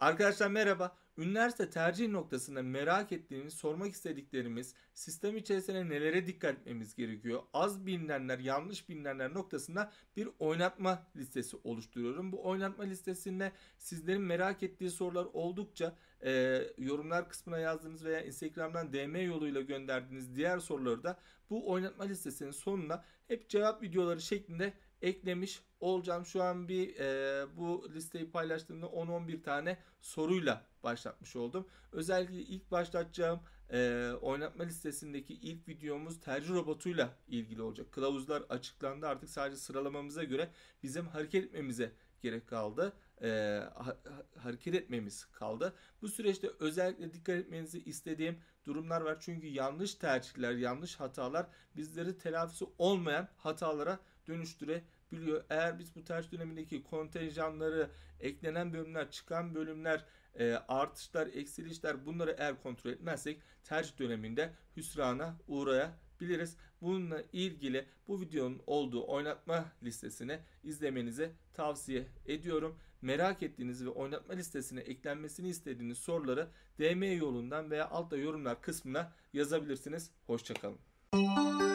Arkadaşlar merhaba. Ünlerse tercih noktasında merak ettiğimiz, sormak istediklerimiz, sistem içerisinde nelere dikkat etmemiz gerekiyor? Az bilinenler, yanlış bilinenler noktasında bir oynatma listesi oluşturuyorum. Bu oynatma listesinde sizlerin merak ettiği sorular oldukça e, yorumlar kısmına yazdığınız veya Instagram'dan DM yoluyla gönderdiğiniz diğer soruları da bu oynatma listesinin sonuna hep cevap videoları şeklinde eklemiş olacağım. Şu an bir e, bu listeyi paylaştığımda 10-11 tane soruyla başladım başlatmış oldum. Özellikle ilk başlatacağım e, oynatma listesindeki ilk videomuz tercih robotuyla ilgili olacak. Kılavuzlar açıklandı artık sadece sıralamamıza göre bizim hareket etmemize gerek kaldı. E, ha, hareket etmemiz kaldı. Bu süreçte özellikle dikkat etmenizi istediğim durumlar var. Çünkü yanlış tercihler, yanlış hatalar bizleri telafisi olmayan hatalara dönüştürebilir biliyor. Eğer biz bu tercih dönemindeki kontenjanları, eklenen bölümler, çıkan bölümler, e, artışlar, eksilişler bunları eğer kontrol etmezsek tercih döneminde hüsrana uğrayabiliriz. Bununla ilgili bu videonun olduğu oynatma listesini izlemenizi tavsiye ediyorum. Merak ettiğiniz ve oynatma listesine eklenmesini istediğiniz soruları DM yolundan veya altta yorumlar kısmına yazabilirsiniz. Hoşçakalın.